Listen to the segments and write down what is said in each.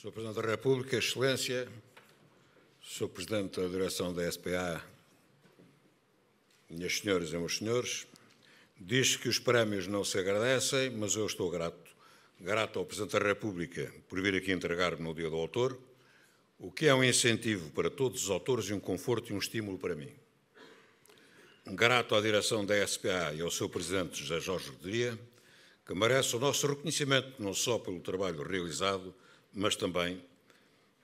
Sr. Presidente da República, Excelência, Sr. Presidente da Direção da SPA, minhas senhoras e meus senhores, diz que os prémios não se agradecem, mas eu estou grato. Grato ao Presidente da República por vir aqui entregar-me no Dia do Autor, o que é um incentivo para todos os autores e um conforto e um estímulo para mim. Grato à direção da SPA e ao seu Presidente José Jorge Rodrigues, que merece o nosso reconhecimento não só pelo trabalho realizado, mas também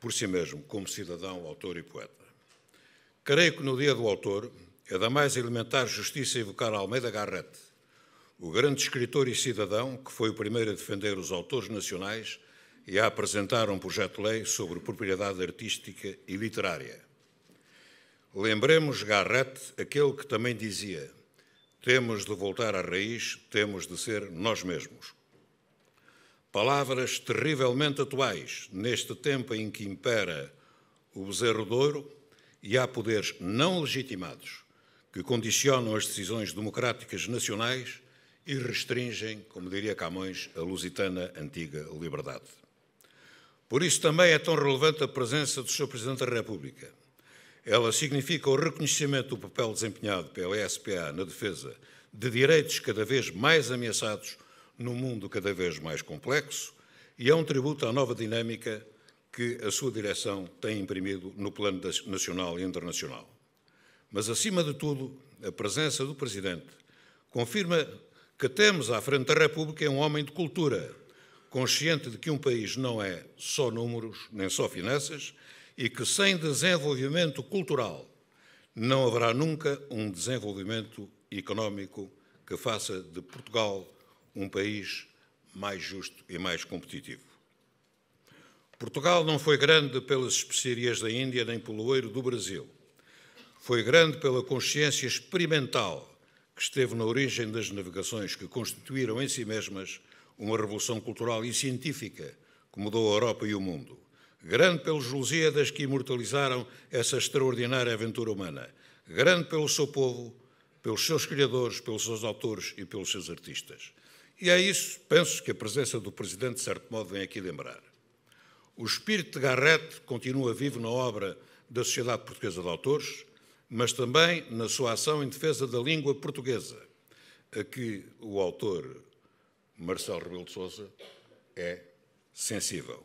por si mesmo, como cidadão, autor e poeta. Creio que no dia do autor é da mais elementar justiça evocar Almeida Garrett, o grande escritor e cidadão que foi o primeiro a defender os autores nacionais e a apresentar um projeto-lei sobre propriedade artística e literária. Lembremos Garrett, aquele que também dizia: temos de voltar à raiz, temos de ser nós mesmos. Palavras terrivelmente atuais neste tempo em que impera o bezerro de ouro e há poderes não legitimados que condicionam as decisões democráticas nacionais e restringem, como diria Camões, a lusitana antiga liberdade. Por isso também é tão relevante a presença do Sr. Presidente da República. Ela significa o reconhecimento do papel desempenhado pela SPA na defesa de direitos cada vez mais ameaçados num mundo cada vez mais complexo e é um tributo à nova dinâmica que a sua direção tem imprimido no plano nacional e internacional. Mas, acima de tudo, a presença do Presidente confirma que temos à frente da República um homem de cultura, consciente de que um país não é só números nem só finanças e que sem desenvolvimento cultural não haverá nunca um desenvolvimento económico que faça de Portugal um país mais justo e mais competitivo. Portugal não foi grande pelas especiarias da Índia nem pelo ouro do Brasil. Foi grande pela consciência experimental que esteve na origem das navegações que constituíram em si mesmas uma revolução cultural e científica que mudou a Europa e o mundo. Grande pelos Lusíadas que imortalizaram essa extraordinária aventura humana. Grande pelo seu povo, pelos seus criadores, pelos seus autores e pelos seus artistas e é isso, penso, que a presença do Presidente, de certo modo, vem aqui lembrar. O espírito de Garrett continua vivo na obra da Sociedade Portuguesa de Autores, mas também na sua ação em defesa da língua portuguesa, a que o autor Marcelo Rebelo de Sousa é sensível.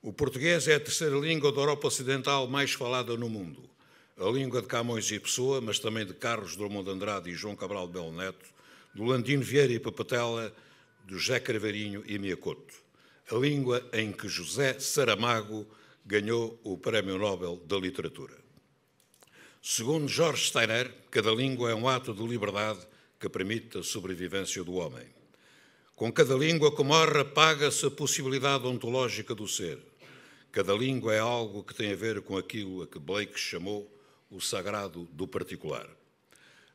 O português é a terceira língua da Europa Ocidental mais falada no mundo. A língua de Camões e Pessoa, mas também de Carlos Drummond de Andrade e João Cabral de Belo Neto, do Landino Vieira e Papatela, do José Carvarinho e Miacoto. A língua em que José Saramago ganhou o Prémio Nobel da Literatura. Segundo Jorge Steiner, cada língua é um ato de liberdade que permite a sobrevivência do homem. Com cada língua que morre, apaga-se a possibilidade ontológica do ser. Cada língua é algo que tem a ver com aquilo a que Blake chamou o sagrado do particular.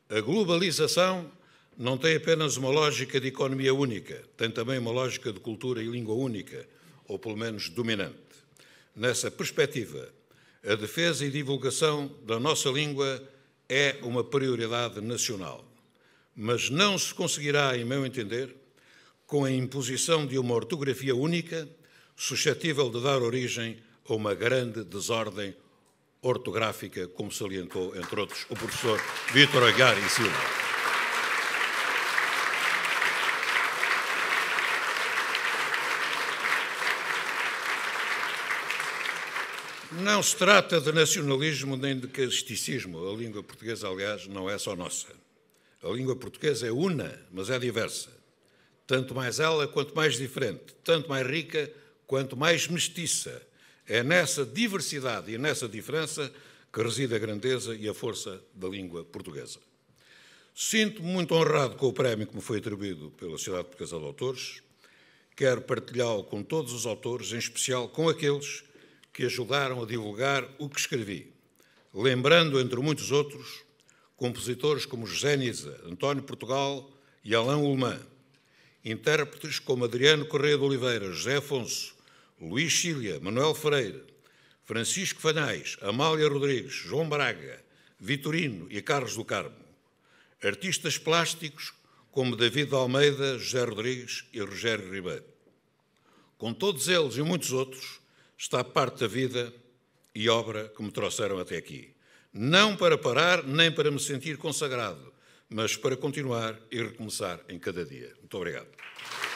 A globalização não tem apenas uma lógica de economia única, tem também uma lógica de cultura e língua única, ou pelo menos dominante. Nessa perspectiva, a defesa e divulgação da nossa língua é uma prioridade nacional. Mas não se conseguirá, em meu entender, com a imposição de uma ortografia única, suscetível de dar origem a uma grande desordem ortográfica, como salientou, entre outros, o professor Vítor Agar e Silva. Não se trata de nacionalismo nem de casticismo. A língua portuguesa, aliás, não é só nossa. A língua portuguesa é una, mas é diversa. Tanto mais ela, quanto mais diferente. Tanto mais rica, quanto mais mestiça. É nessa diversidade e nessa diferença que reside a grandeza e a força da língua portuguesa. Sinto-me muito honrado com o prémio que me foi atribuído pela Sociedade Portuguesa de Autores. Quero partilhá-lo com todos os autores, em especial com aqueles que ajudaram a divulgar o que escrevi, lembrando, entre muitos outros, compositores como José Nisa, António Portugal e Alain Ullmann, intérpretes como Adriano Correia de Oliveira, José Afonso, Luís Cília, Manuel Freire, Francisco Fanais, Amália Rodrigues, João Braga, Vitorino e Carlos do Carmo. Artistas plásticos como David Almeida, José Rodrigues e Rogério Ribeiro. Com todos eles e muitos outros, está parte da vida e obra que me trouxeram até aqui. Não para parar nem para me sentir consagrado, mas para continuar e recomeçar em cada dia. Muito obrigado.